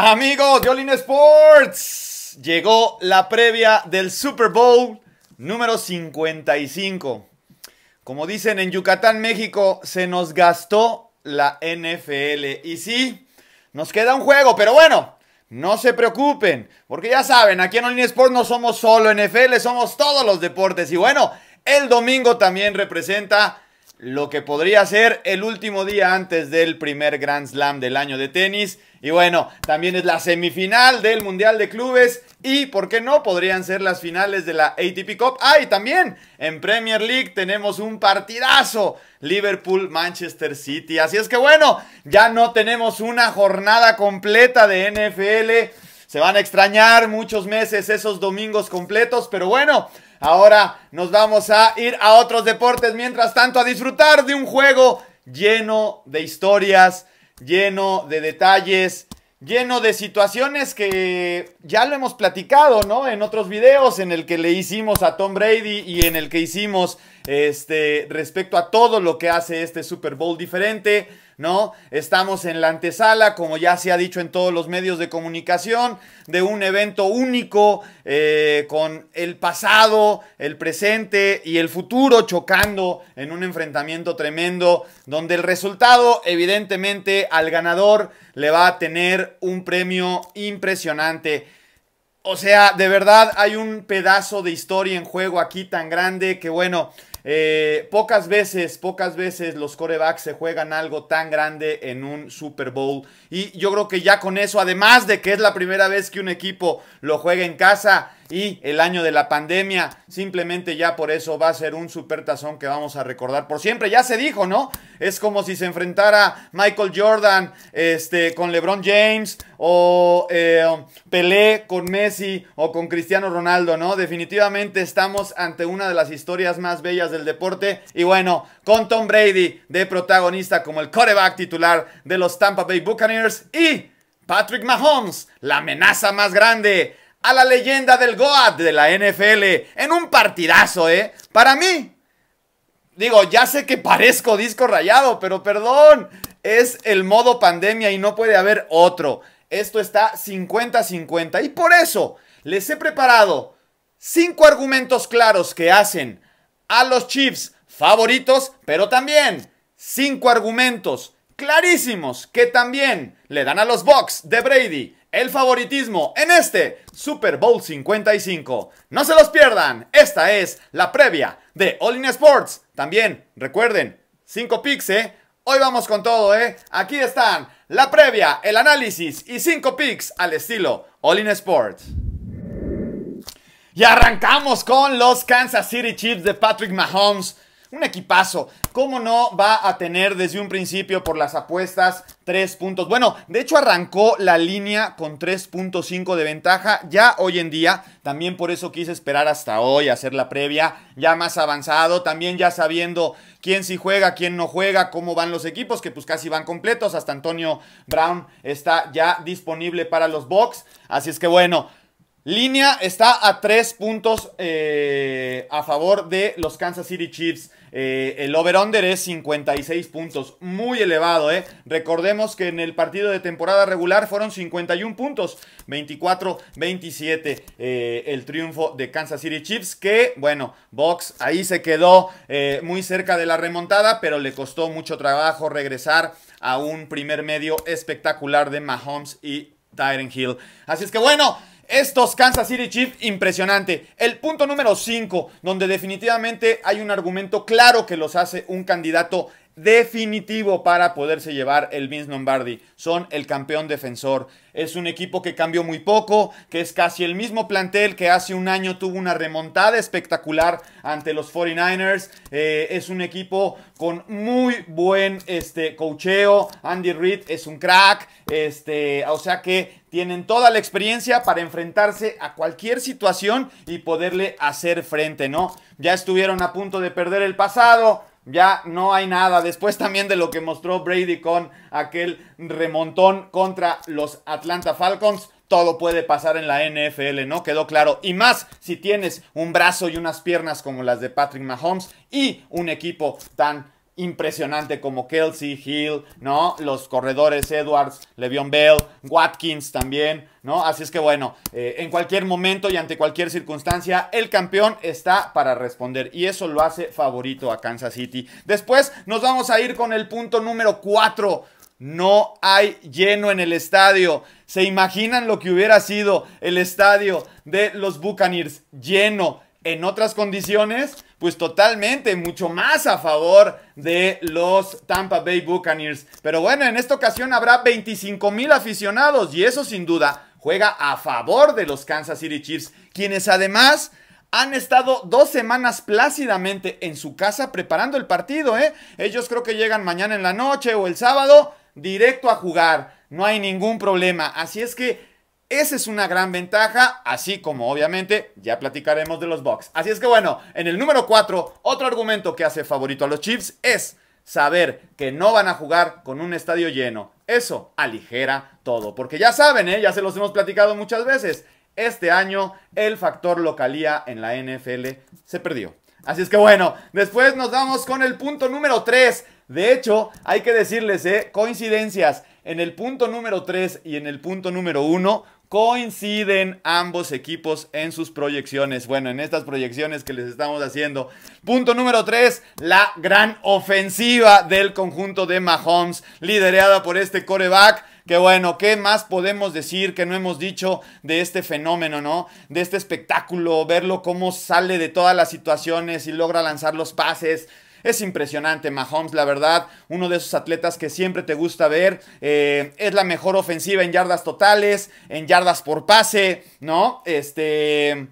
Amigos de Olin Sports, llegó la previa del Super Bowl número 55. Como dicen en Yucatán, México, se nos gastó la NFL. Y sí, nos queda un juego, pero bueno, no se preocupen, porque ya saben, aquí en Olin Sports no somos solo NFL, somos todos los deportes. Y bueno, el domingo también representa lo que podría ser el último día antes del primer Grand Slam del año de tenis. Y bueno, también es la semifinal del Mundial de Clubes y, ¿por qué no? Podrían ser las finales de la ATP Cup. Ah, también en Premier League tenemos un partidazo. Liverpool-Manchester City. Así es que bueno, ya no tenemos una jornada completa de NFL. Se van a extrañar muchos meses esos domingos completos, pero bueno, Ahora nos vamos a ir a otros deportes, mientras tanto a disfrutar de un juego lleno de historias, lleno de detalles, lleno de situaciones que ya lo hemos platicado, ¿no? En otros videos en el que le hicimos a Tom Brady y en el que hicimos este, respecto a todo lo que hace este Super Bowl diferente, ¿no? Estamos en la antesala, como ya se ha dicho en todos los medios de comunicación, de un evento único eh, con el pasado, el presente y el futuro chocando en un enfrentamiento tremendo, donde el resultado, evidentemente, al ganador le va a tener un premio impresionante. O sea, de verdad hay un pedazo de historia en juego aquí tan grande que bueno, eh, pocas veces, pocas veces los corebacks se juegan algo tan grande en un Super Bowl. Y yo creo que ya con eso, además de que es la primera vez que un equipo lo juega en casa, y el año de la pandemia. Simplemente ya por eso va a ser un supertazón que vamos a recordar por siempre. Ya se dijo, ¿no? Es como si se enfrentara Michael Jordan este, con LeBron James o eh, Pelé con Messi o con Cristiano Ronaldo, ¿no? Definitivamente estamos ante una de las historias más bellas del deporte. Y bueno, con Tom Brady de protagonista como el coreback titular de los Tampa Bay Buccaneers y Patrick Mahomes, la amenaza más grande a la leyenda del Goat de la NFL en un partidazo, ¿eh? Para mí, digo, ya sé que parezco disco rayado, pero perdón, es el modo pandemia y no puede haber otro. Esto está 50-50 y por eso les he preparado cinco argumentos claros que hacen a los Chiefs favoritos, pero también cinco argumentos clarísimos que también le dan a los Bucks de Brady el favoritismo en este Super Bowl 55. No se los pierdan, esta es la previa de All In Sports. También, recuerden, 5 picks, ¿eh? Hoy vamos con todo, ¿eh? Aquí están la previa, el análisis y 5 picks al estilo All In Sports. Y arrancamos con los Kansas City Chiefs de Patrick Mahomes un equipazo. ¿Cómo no va a tener desde un principio por las apuestas tres puntos? Bueno, de hecho arrancó la línea con 3.5 de ventaja ya hoy en día. También por eso quise esperar hasta hoy, hacer la previa ya más avanzado. También ya sabiendo quién sí juega, quién no juega, cómo van los equipos, que pues casi van completos. Hasta Antonio Brown está ya disponible para los box. Así es que bueno. Línea está a tres puntos eh, a favor de los Kansas City Chiefs. Eh, el over-under es 56 puntos, muy elevado, ¿eh? Recordemos que en el partido de temporada regular fueron 51 puntos, 24-27 eh, el triunfo de Kansas City Chiefs, que, bueno, Box ahí se quedó muy cerca de la remontada, pero le costó mucho trabajo regresar a un primer medio espectacular de Mahomes y Tyron Hill. Así es que, bueno. Estos Kansas City Chiefs, impresionante. El punto número 5, donde definitivamente hay un argumento claro que los hace un candidato definitivo para poderse llevar el Vince Lombardi. Son el campeón defensor. Es un equipo que cambió muy poco, que es casi el mismo plantel que hace un año tuvo una remontada espectacular ante los 49ers. Eh, es un equipo con muy buen este, cocheo. Andy Reid es un crack. Este, o sea que tienen toda la experiencia para enfrentarse a cualquier situación y poderle hacer frente, ¿no? Ya estuvieron a punto de perder el pasado, ya no hay nada. Después también de lo que mostró Brady con aquel remontón contra los Atlanta Falcons. Todo puede pasar en la NFL, ¿no? Quedó claro. Y más si tienes un brazo y unas piernas como las de Patrick Mahomes y un equipo tan impresionante como Kelsey, Hill, ¿no? Los corredores Edwards, LeVion Bell, Watkins también, ¿no? Así es que bueno, eh, en cualquier momento y ante cualquier circunstancia, el campeón está para responder y eso lo hace favorito a Kansas City. Después nos vamos a ir con el punto número 4. No hay lleno en el estadio. ¿Se imaginan lo que hubiera sido el estadio de los Buccaneers lleno en otras condiciones? pues totalmente, mucho más a favor de los Tampa Bay Buccaneers. Pero bueno, en esta ocasión habrá 25 mil aficionados y eso sin duda juega a favor de los Kansas City Chiefs, quienes además han estado dos semanas plácidamente en su casa preparando el partido, ¿eh? Ellos creo que llegan mañana en la noche o el sábado directo a jugar. No hay ningún problema. Así es que esa es una gran ventaja, así como obviamente ya platicaremos de los box. Así es que bueno, en el número 4, otro argumento que hace favorito a los Chiefs es saber que no van a jugar con un estadio lleno. Eso aligera todo, porque ya saben, ¿eh? ya se los hemos platicado muchas veces, este año el factor localía en la NFL se perdió. Así es que bueno, después nos vamos con el punto número 3. De hecho, hay que decirles, ¿eh? coincidencias. En el punto número 3 y en el punto número 1 coinciden ambos equipos en sus proyecciones. Bueno, en estas proyecciones que les estamos haciendo. Punto número 3, la gran ofensiva del conjunto de Mahomes, liderada por este coreback. Que bueno, ¿qué más podemos decir que no hemos dicho de este fenómeno, no? De este espectáculo, verlo cómo sale de todas las situaciones y logra lanzar los pases es impresionante Mahomes, la verdad, uno de esos atletas que siempre te gusta ver. Eh, es la mejor ofensiva en yardas totales, en yardas por pase, ¿no? Este...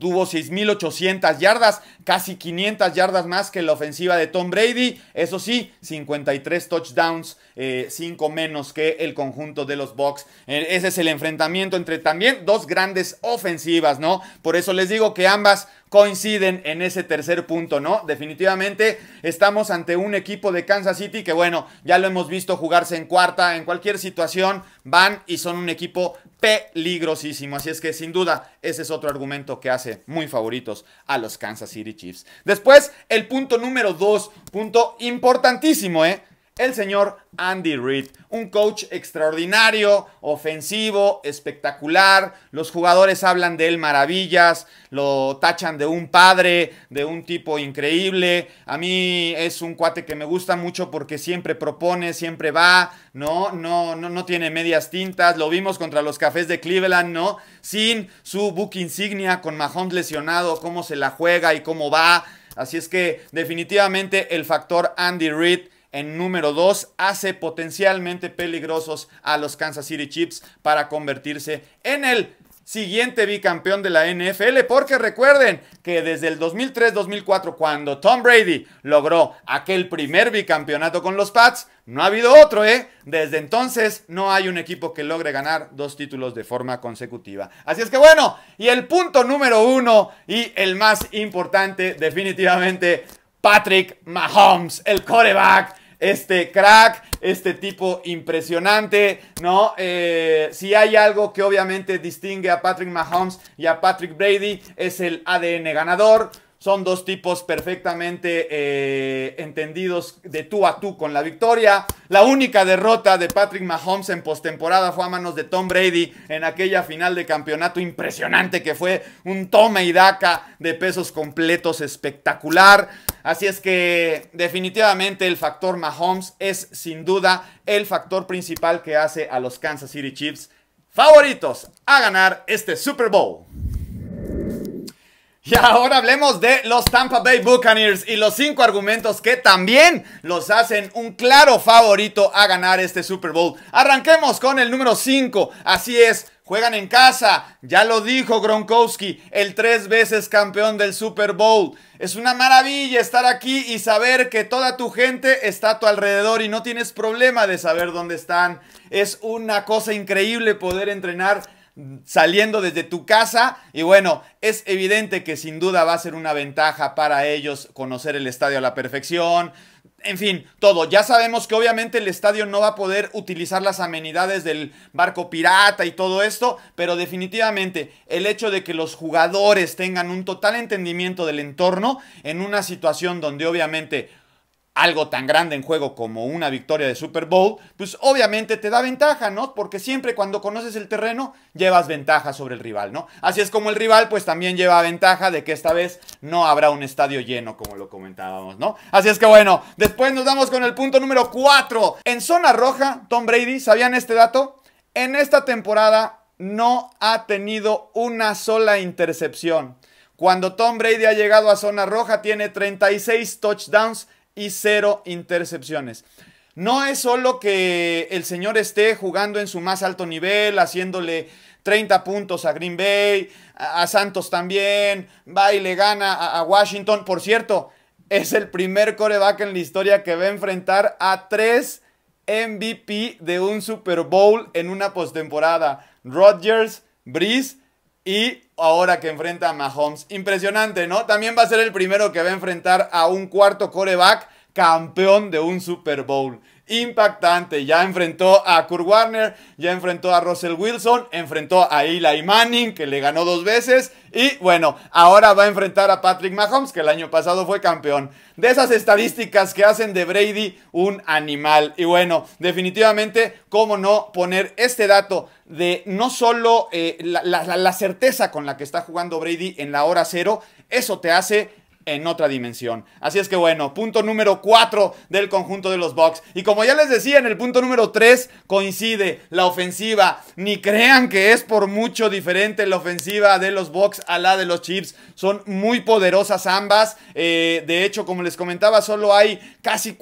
Tuvo 6.800 yardas, casi 500 yardas más que la ofensiva de Tom Brady. Eso sí, 53 touchdowns 5 eh, cinco menos que el conjunto de los Bucks. Eh, ese es el enfrentamiento entre también dos grandes ofensivas, ¿no? Por eso les digo que ambas coinciden en ese tercer punto, ¿no? Definitivamente estamos ante un equipo de Kansas City que, bueno, ya lo hemos visto jugarse en cuarta, en cualquier situación, van y son un equipo peligrosísimo. Así es que, sin duda, ese es otro argumento que hace muy favoritos a los Kansas City Chiefs. Después, el punto número dos, punto importantísimo, ¿eh? el señor Andy Reid, un coach extraordinario, ofensivo, espectacular, los jugadores hablan de él maravillas, lo tachan de un padre, de un tipo increíble, a mí es un cuate que me gusta mucho porque siempre propone, siempre va, no, no, no, no tiene medias tintas, lo vimos contra los cafés de Cleveland, ¿no? Sin su book insignia, con Mahomes lesionado, cómo se la juega y cómo va, así es que definitivamente el factor Andy Reid, en número 2, hace potencialmente peligrosos a los Kansas City Chiefs para convertirse en el siguiente bicampeón de la NFL, porque recuerden que desde el 2003-2004, cuando Tom Brady logró aquel primer bicampeonato con los Pats, no ha habido otro, ¿eh? Desde entonces no hay un equipo que logre ganar dos títulos de forma consecutiva. Así es que bueno, y el punto número uno y el más importante definitivamente Patrick Mahomes, el coreback. Este crack, este tipo impresionante, ¿no? Eh, si hay algo que obviamente distingue a Patrick Mahomes y a Patrick Brady, es el ADN ganador son dos tipos perfectamente eh, entendidos de tú a tú con la victoria. La única derrota de Patrick Mahomes en postemporada fue a manos de Tom Brady en aquella final de campeonato impresionante que fue un toma y daca de pesos completos espectacular. Así es que definitivamente el factor Mahomes es sin duda el factor principal que hace a los Kansas City Chiefs favoritos a ganar este Super Bowl. Y ahora hablemos de los Tampa Bay Buccaneers y los cinco argumentos que también los hacen un claro favorito a ganar este Super Bowl. Arranquemos con el número 5. Así es, juegan en casa. Ya lo dijo Gronkowski, el tres veces campeón del Super Bowl. Es una maravilla estar aquí y saber que toda tu gente está a tu alrededor y no tienes problema de saber dónde están. Es una cosa increíble poder entrenar saliendo desde tu casa. Y bueno, es evidente que sin duda va a ser una ventaja para ellos conocer el estadio a la perfección. En fin, todo. Ya sabemos que obviamente el estadio no va a poder utilizar las amenidades del barco pirata y todo esto, pero definitivamente el hecho de que los jugadores tengan un total entendimiento del entorno en una situación donde obviamente algo tan grande en juego como una victoria de Super Bowl, pues obviamente te da ventaja, ¿no? Porque siempre cuando conoces el terreno llevas ventaja sobre el rival, ¿no? Así es como el rival pues también lleva ventaja de que esta vez no habrá un estadio lleno como lo comentábamos, ¿no? Así es que bueno, después nos vamos con el punto número 4. En zona roja, Tom Brady, ¿sabían este dato? En esta temporada no ha tenido una sola intercepción. Cuando Tom Brady ha llegado a zona roja tiene 36 touchdowns y cero intercepciones. No es solo que el señor esté jugando en su más alto nivel, haciéndole 30 puntos a Green Bay, a Santos también, va y le gana a Washington. Por cierto, es el primer coreback en la historia que va a enfrentar a tres MVP de un Super Bowl en una postemporada. Rodgers, Breeze y ahora que enfrenta a Mahomes. Impresionante, ¿no? También va a ser el primero que va a enfrentar a un cuarto coreback campeón de un Super Bowl impactante. Ya enfrentó a Kurt Warner, ya enfrentó a Russell Wilson, enfrentó a Eli Manning, que le ganó dos veces. Y bueno, ahora va a enfrentar a Patrick Mahomes, que el año pasado fue campeón. De esas estadísticas que hacen de Brady un animal. Y bueno, definitivamente, ¿cómo no poner este dato? de no solo eh, la, la certeza con la que está jugando Brady en la hora cero, eso te hace en otra dimensión. Así es que bueno, punto número 4 del conjunto de los box Y como ya les decía, en el punto número 3 coincide la ofensiva. Ni crean que es por mucho diferente la ofensiva de los box a la de los Chips. Son muy poderosas ambas. Eh, de hecho, como les comentaba, solo hay casi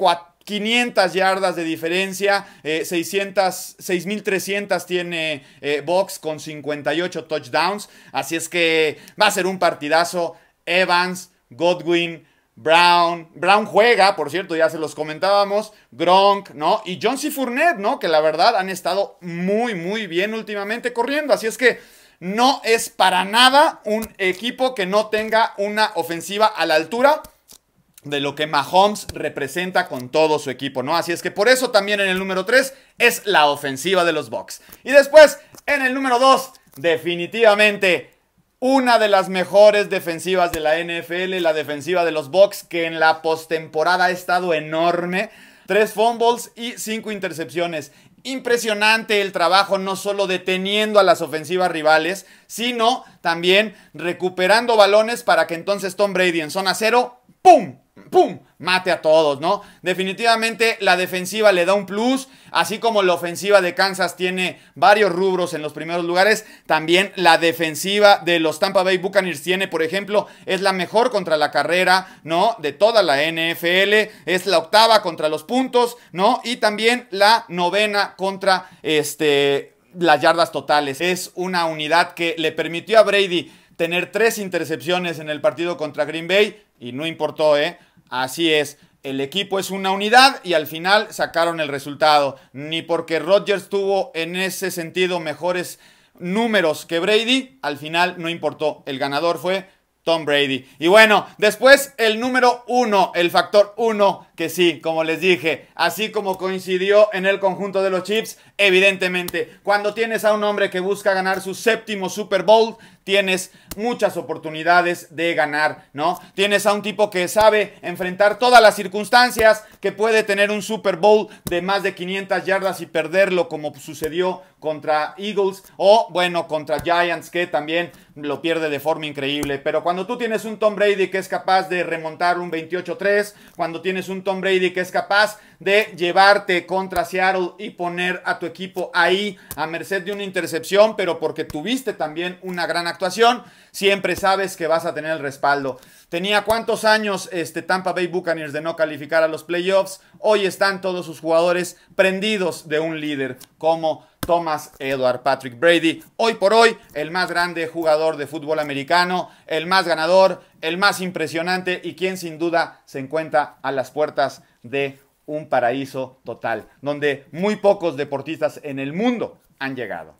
500 yardas de diferencia, 600, eh, 6.300 tiene eh, Box con 58 touchdowns, así es que va a ser un partidazo. Evans, Godwin, Brown. Brown juega, por cierto, ya se los comentábamos. Gronk, ¿no? Y John C. Fournette, ¿no? Que la verdad han estado muy, muy bien últimamente corriendo. Así es que no es para nada un equipo que no tenga una ofensiva a la altura de lo que Mahomes representa con todo su equipo, ¿no? Así es que por eso también en el número 3 es la ofensiva de los Bucks. Y después, en el número 2, definitivamente una de las mejores defensivas de la NFL, la defensiva de los Bucks, que en la postemporada ha estado enorme. Tres fumbles y cinco intercepciones. Impresionante el trabajo, no solo deteniendo a las ofensivas rivales, sino también recuperando balones para que entonces Tom Brady en zona cero, ¡pum! ¡pum! Mate a todos, ¿no? Definitivamente la defensiva le da un plus, así como la ofensiva de Kansas tiene varios rubros en los primeros lugares, también la defensiva de los Tampa Bay Buccaneers tiene, por ejemplo, es la mejor contra la carrera, ¿no? De toda la NFL, es la octava contra los puntos, ¿no? Y también la novena contra este las yardas totales. Es una unidad que le permitió a Brady tener tres intercepciones en el partido contra Green Bay y no importó, ¿eh? Así es. El equipo es una unidad y al final sacaron el resultado. Ni porque Rodgers tuvo en ese sentido mejores números que Brady, al final no importó. El ganador fue Tom Brady. Y bueno, después el número uno, el factor uno que sí, como les dije, así como coincidió en el conjunto de los chips, evidentemente, cuando tienes a un hombre que busca ganar su séptimo Super Bowl, tienes muchas oportunidades de ganar, ¿no? Tienes a un tipo que sabe enfrentar todas las circunstancias, que puede tener un Super Bowl de más de 500 yardas y perderlo como sucedió contra Eagles o bueno, contra Giants que también lo pierde de forma increíble, pero cuando tú tienes un Tom Brady que es capaz de remontar un 28-3, cuando tienes un Tom Brady que es capaz de llevarte contra Seattle y poner a tu equipo ahí a merced de una intercepción, pero porque tuviste también una gran actuación, siempre sabes que vas a tener el respaldo. Tenía cuántos años este Tampa Bay Buccaneers de no calificar a los playoffs. Hoy están todos sus jugadores prendidos de un líder como Thomas Edward Patrick Brady. Hoy por hoy, el más grande jugador de fútbol americano, el más ganador, el más impresionante y quien sin duda se encuentra a las puertas de un paraíso total, donde muy pocos deportistas en el mundo han llegado.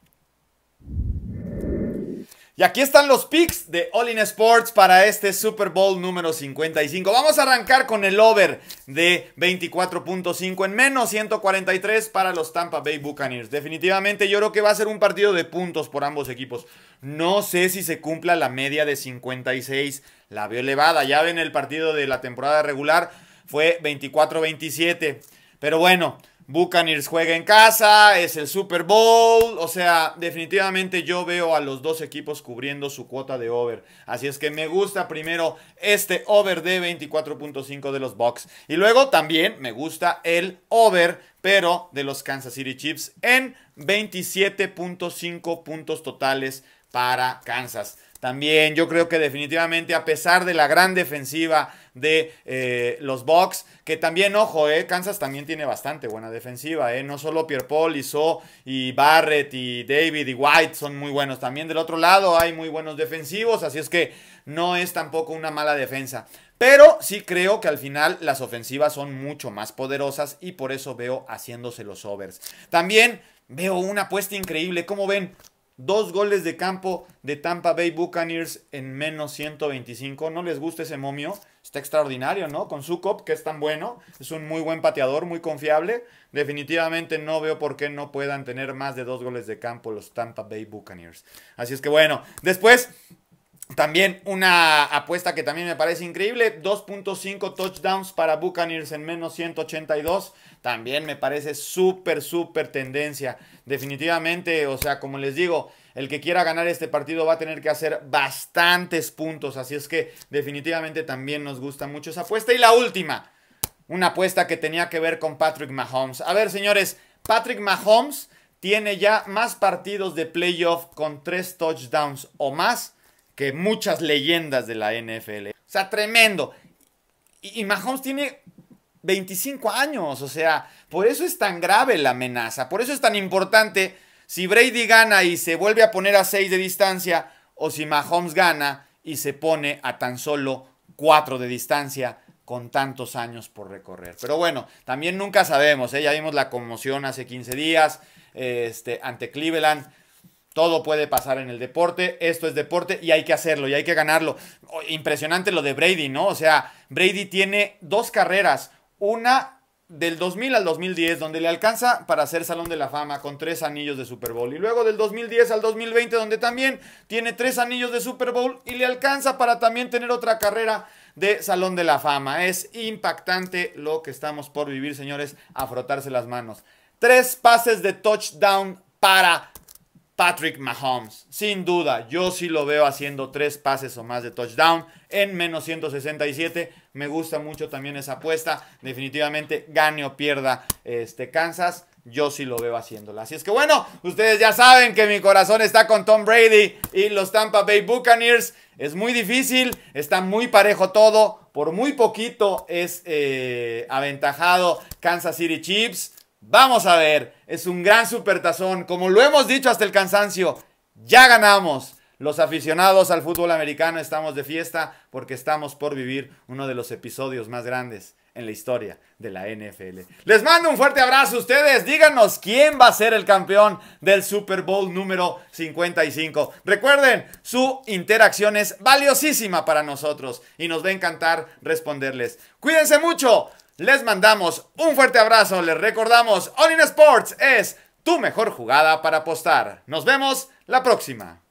Y aquí están los picks de All In Sports para este Super Bowl número 55. Vamos a arrancar con el over de 24.5 en menos 143 para los Tampa Bay Buccaneers. Definitivamente yo creo que va a ser un partido de puntos por ambos equipos. No sé si se cumpla la media de 56. La veo elevada. Ya ven el partido de la temporada regular fue 24-27. Pero bueno, Buccaneers juega en casa, es el Super Bowl, o sea, definitivamente yo veo a los dos equipos cubriendo su cuota de over. Así es que me gusta primero este over de 24.5 de los Bucks y luego también me gusta el over pero de los Kansas City Chiefs en 27.5 puntos totales para Kansas. También yo creo que definitivamente a pesar de la gran defensiva de eh, los Bucks, que también, ojo, eh, Kansas también tiene bastante buena defensiva, eh, no solo Pierre Paul y So y Barrett y David y White son muy buenos, también del otro lado hay muy buenos defensivos, así es que no es tampoco una mala defensa. Pero sí creo que al final las ofensivas son mucho más poderosas y por eso veo haciéndose los overs. También veo una apuesta increíble, como ven, Dos goles de campo de Tampa Bay Buccaneers en menos 125. ¿No les gusta ese momio? Está extraordinario, ¿no? Con cop que es tan bueno. Es un muy buen pateador, muy confiable. Definitivamente no veo por qué no puedan tener más de dos goles de campo los Tampa Bay Buccaneers. Así es que bueno, después también una apuesta que también me parece increíble, 2.5 touchdowns para Buccaneers en menos 182, también me parece súper, súper tendencia. Definitivamente, o sea, como les digo, el que quiera ganar este partido va a tener que hacer bastantes puntos, así es que definitivamente también nos gusta mucho esa apuesta. Y la última, una apuesta que tenía que ver con Patrick Mahomes. A ver, señores, Patrick Mahomes tiene ya más partidos de playoff con 3 touchdowns o más que muchas leyendas de la NFL. O sea, tremendo. Y, Mahomes tiene 25 años, o sea, por eso es tan grave la amenaza, por eso es tan importante si Brady gana y se vuelve a poner a 6 de distancia o si Mahomes gana y se pone a tan solo 4 de distancia con tantos años por recorrer. Pero bueno, también nunca sabemos, ¿eh? ya vimos la conmoción hace 15 días este, ante Cleveland todo puede pasar en el deporte, esto es deporte y hay que hacerlo y hay que ganarlo. Impresionante lo de Brady, ¿no? O sea, Brady tiene dos carreras, una del 2000 al 2010, donde le alcanza para ser Salón de la Fama con tres anillos de Super Bowl. Y luego del 2010 al 2020, donde también tiene tres anillos de Super Bowl y le alcanza para también tener otra carrera de Salón de la Fama. Es impactante lo que estamos por vivir, señores, a frotarse las manos. Tres pases de touchdown para Patrick Mahomes. Sin duda, yo sí lo veo haciendo tres pases o más de touchdown en menos 167. Me gusta mucho también esa apuesta. Definitivamente, gane o pierda este Kansas. Yo sí lo veo haciéndola. Así es que bueno, ustedes ya saben que mi corazón está con Tom Brady y los Tampa Bay Buccaneers. Es muy difícil, está muy parejo todo. Por muy poquito es eh, aventajado Kansas City Chiefs. Vamos a ver, es un gran supertazón, como lo hemos dicho hasta el cansancio, ya ganamos. Los aficionados al fútbol americano estamos de fiesta porque estamos por vivir uno de los episodios más grandes en la historia de la NFL. Les mando un fuerte abrazo a ustedes. Díganos quién va a ser el campeón del Super Bowl número 55. Recuerden, su interacción es valiosísima para nosotros y nos va a encantar responderles. Cuídense mucho. Les mandamos un fuerte abrazo. Les recordamos, All In Sports es tu mejor jugada para apostar. Nos vemos la próxima.